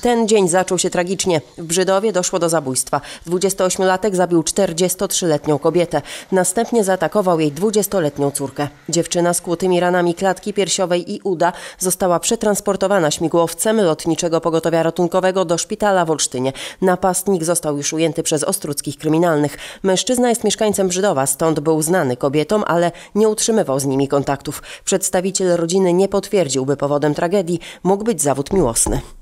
Ten dzień zaczął się tragicznie. W Brzydowie doszło do zabójstwa. 28-latek zabił 43-letnią kobietę. Następnie zaatakował jej 20-letnią córkę. Dziewczyna z kłutymi ranami klatki piersiowej i uda została przetransportowana śmigłowcem lotniczego pogotowia ratunkowego do szpitala w Olsztynie. Napastnik został już ujęty przez ostruckich kryminalnych. Mężczyzna jest mieszkańcem Brzydowa, stąd był znany kobietom, ale nie utrzymywał z nimi kontaktów. Przedstawiciel rodziny nie potwierdziłby powodem tragedii, mógł być zawód miłosny.